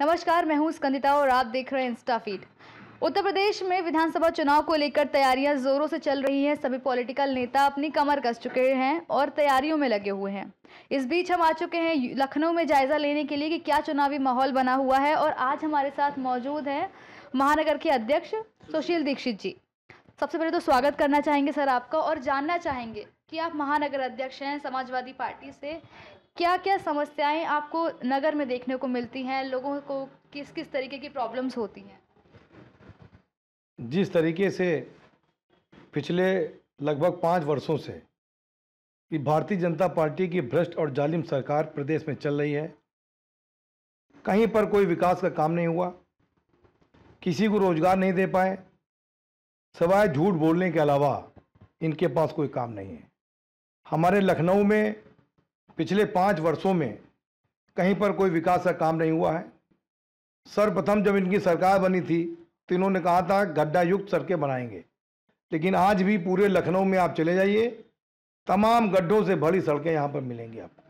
नमस्कार मैं हूं स्कंदिता और आप देख रहे हैं इंस्टा फीड उत्तर प्रदेश में विधानसभा चुनाव को लेकर तैयारियां जोरों से चल रही हैं सभी पॉलिटिकल नेता अपनी कमर कस चुके हैं और तैयारियों में लगे हुए हैं इस बीच हम आ चुके हैं लखनऊ में जायजा लेने के लिए कि क्या चुनावी माहौल बना हुआ है और आज हमारे साथ मौजूद हैं महानगर के अध्यक्ष सुशील दीक्षित जी सबसे पहले तो स्वागत करना चाहेंगे सर आपका और जानना चाहेंगे कि आप महानगर अध्यक्ष हैं समाजवादी पार्टी से क्या क्या समस्याएं आपको नगर में देखने को मिलती हैं लोगों को किस किस तरीके की प्रॉब्लम्स होती हैं जिस तरीके से पिछले लगभग पाँच वर्षों से भारतीय जनता पार्टी की भ्रष्ट और जालिम सरकार प्रदेश में चल रही है कहीं पर कोई विकास का काम नहीं हुआ किसी को रोज़गार नहीं दे पाए सवाए झूठ बोलने के अलावा इनके पास कोई काम नहीं है हमारे लखनऊ में पिछले पाँच वर्षों में कहीं पर कोई विकास का काम नहीं हुआ है सर्वप्रथम जब इनकी सरकार बनी थी तो इन्होंने कहा था गड्ढा युक्त सड़कें बनाएंगे लेकिन आज भी पूरे लखनऊ में आप चले जाइए तमाम गड्ढों से भरी सड़कें यहाँ पर मिलेंगी आपको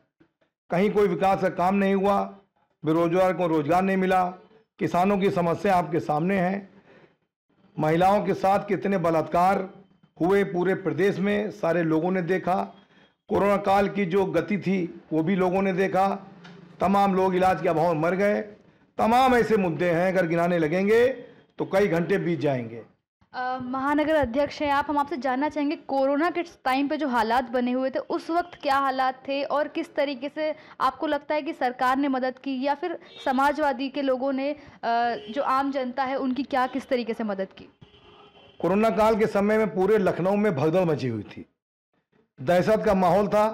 कहीं कोई विकास का काम नहीं हुआ बेरोजगार को रोजगार नहीं मिला किसानों की समस्या आपके सामने हैं महिलाओं के साथ कितने बलात्कार हुए पूरे प्रदेश में सारे लोगों ने देखा कोरोना काल की जो गति थी वो भी लोगों ने देखा तमाम लोग इलाज के अभाव मर गए तमाम ऐसे मुद्दे हैं अगर गिनाने लगेंगे तो कई घंटे बीत जाएंगे महानगर अध्यक्ष हैं आप हम आपसे जानना चाहेंगे कोरोना के टाइम पे जो हालात बने हुए थे उस वक्त क्या हालात थे और किस तरीके से आपको लगता है कि सरकार ने मदद की या फिर समाजवादी के लोगों ने जो आम जनता है उनकी क्या किस तरीके से मदद की कोरोना काल के समय में पूरे लखनऊ में भगदड़ मची हुई थी दहशत का माहौल था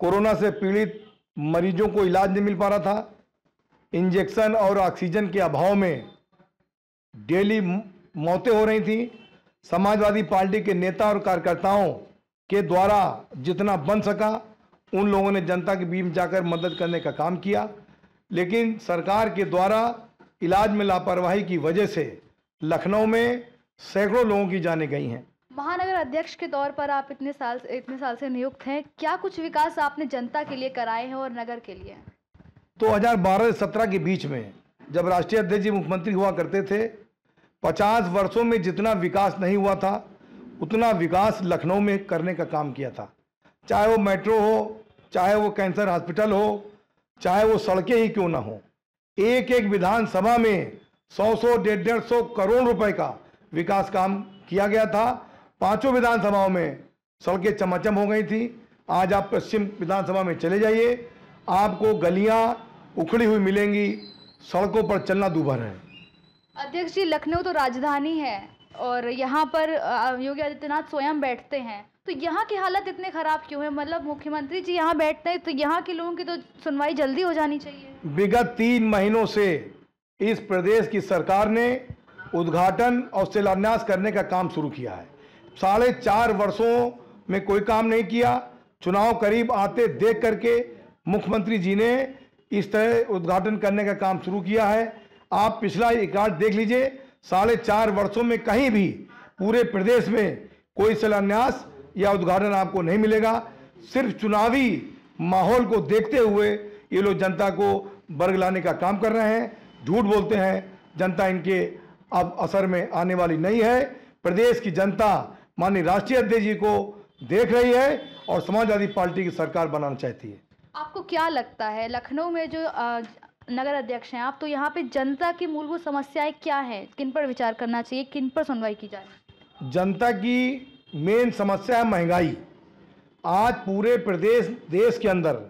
कोरोना से पीड़ित मरीजों को इलाज नहीं मिल पा रहा था इंजेक्शन और ऑक्सीजन के अभाव में डेली मौतें हो रही थी समाजवादी पार्टी के नेता और कार्यकर्ताओं के द्वारा जितना बन सका उन लोगों ने जनता के बीच जाकर मदद करने का काम किया लेकिन सरकार के द्वारा इलाज में लापरवाही की वजह से लखनऊ में सैकड़ों लोगों की जाने गई हैं महानगर अध्यक्ष के तौर पर आप इतने साल इतने साल से नियुक्त हैं क्या कुछ विकास आपने जनता के लिए कराए हैं और नगर के लिए 2012 से 17 के बीच में जब राष्ट्रीय अध्यक्ष जी मुख्यमंत्री हुआ करते थे 50 वर्षों में जितना विकास नहीं हुआ था उतना विकास लखनऊ में करने का काम किया था चाहे वो मेट्रो हो चाहे वो कैंसर हॉस्पिटल हो चाहे वो सड़कें ही क्यों ना हो एक एक विधानसभा में सौ सौ डेढ़ डेढ़ सौ करोड़ रुपए का विकास काम किया गया था पांचों विधानसभाओं में सड़कें चमाचम हो गई थी आज आप पश्चिम विधानसभा में चले जाइए आपको गलियां उखड़ी हुई मिलेंगी सड़कों पर चलना दूभर है अध्यक्ष जी लखनऊ तो राजधानी है और यहाँ पर योगी आदित्यनाथ स्वयं बैठते हैं तो यहाँ की हालत इतने ख़राब क्यों है मतलब मुख्यमंत्री जी यहाँ बैठते हैं तो यहाँ के लोगों की तो सुनवाई जल्दी हो जानी चाहिए विगत तीन महीनों से इस प्रदेश की सरकार ने उद्घाटन और शिलान्यास करने का काम शुरू किया है साढ़े चार वर्षों में कोई काम नहीं किया चुनाव करीब आते देख करके मुख्यमंत्री जी ने इस तरह उद्घाटन करने का काम शुरू किया है आप पिछला रिकॉर्ड देख लीजिए साढ़े चार वर्षों में कहीं भी पूरे प्रदेश में कोई शिलान्यास या उद्घाटन आपको नहीं मिलेगा सिर्फ चुनावी माहौल को देखते हुए ये लोग जनता को बर्ग लाने का काम कर रहे हैं झूठ बोलते हैं जनता इनके अब असर में आने वाली नहीं है प्रदेश की जनता माननीय राष्ट्रीय अध्यक्ष जी को देख रही है और समाजवादी पार्टी की सरकार बनाना चाहती है आपको क्या लगता है लखनऊ में जो नगर अध्यक्ष हैं आप तो यहाँ पे जनता की मूलभूत समस्याएं क्या है किन पर विचार करना चाहिए किन पर सुनवाई की जाए जनता की मेन समस्या है महंगाई आज पूरे प्रदेश देश के अंदर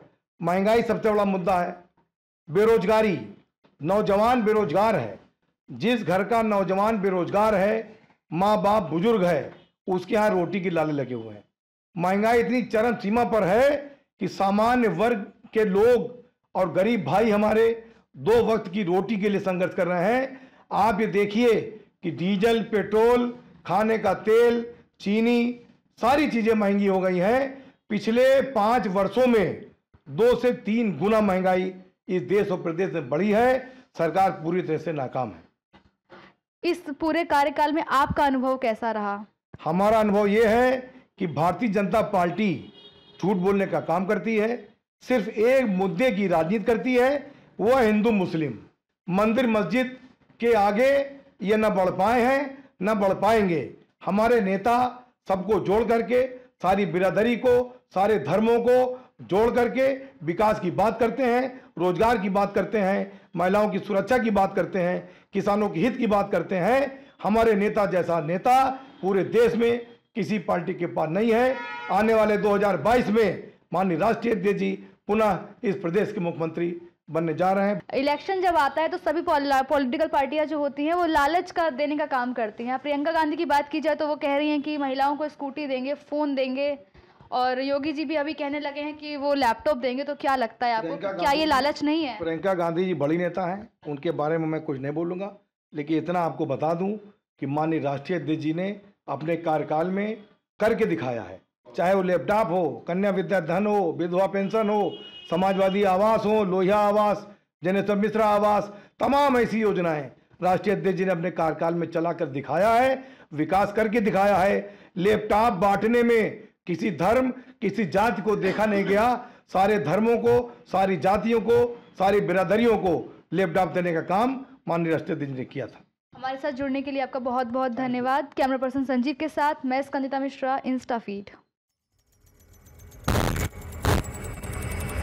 महंगाई सबसे बड़ा मुद्दा है बेरोजगारी नौजवान बेरोजगार है जिस घर का नौजवान बेरोजगार है माँ बाप बुजुर्ग है उसके यहाँ रोटी की लाले लगे हुए हैं महंगाई इतनी चरम सीमा पर है कि सामान्य वर्ग के लोग और गरीब भाई हमारे दो वक्त की रोटी के लिए संघर्ष कर रहे हैं आप ये देखिए कि डीजल पेट्रोल खाने का तेल चीनी सारी चीज़ें महंगी हो गई हैं पिछले पाँच वर्षों में दो से तीन गुना महंगाई इस देश और प्रदेश में बढ़ी है सरकार पूरी तरह से नाकाम है इस पूरे कार्यकाल में आपका अनुभव कैसा रहा हमारा अनुभव ये है कि भारतीय जनता पार्टी झूठ बोलने का काम करती है सिर्फ एक मुद्दे की राजनीति करती है वह हिंदू मुस्लिम मंदिर मस्जिद के आगे ये न बढ़ पाए हैं न बढ़ पाएंगे हमारे नेता सबको जोड़ करके सारी बिरादरी को सारे धर्मों को जोड़ करके विकास की बात करते हैं रोजगार की बात करते हैं महिलाओं की सुरक्षा की बात करते हैं किसानों के हित की बात करते हैं हमारे नेता जैसा नेता पूरे देश में किसी पार्टी के पास नहीं है आने वाले 2022 में माननीय राष्ट्रीय अध्यक्ष जी पुनः इस प्रदेश के मुख्यमंत्री बनने जा रहे हैं इलेक्शन जब आता है तो सभी पॉलिटिकल पार्टियां जो होती हैं वो लालच का देने का काम करती हैं प्रियंका गांधी की बात की जाए तो वो कह रही हैं कि महिलाओं को स्कूटी देंगे फ़ोन देंगे और योगी जी भी अभी कहने लगे हैं कि वो लैपटॉप देंगे तो क्या लगता है आपको क्या ये लालच नहीं है प्रियंका गांधी जी बड़ी नेता हैं उनके बारे में मैं कुछ नहीं बोलूंगा लेकिन इतना आपको बता दूँ कि माननीय राष्ट्रीय अध्यक्ष जी ने अपने कार्यकाल में करके दिखाया है चाहे वो लैपटॉप हो कन्या विद्या धन हो विधवा पेंशन हो समाजवादी आवास हो लोहिया आवास जनेश्वर मिश्रा आवास तमाम ऐसी योजनाएं राष्ट्रीय अध्यक्ष जी ने अपने कार्यकाल में चलाकर दिखाया है विकास करके दिखाया है लैपटॉप बांटने में किसी धर्म किसी जाति को देखा नहीं गया सारे धर्मों को सारी जातियों को सारी बिरादरियों को लैपटॉप देने का काम माननीय राष्ट्रीय अध्यक्ष ने किया था हमारे साथ जुड़ने के लिए आपका बहुत बहुत धन्यवाद कैमरा पर्सन संजीव के साथ मैं स्कंदिता मिश्रा इंस्टाफीड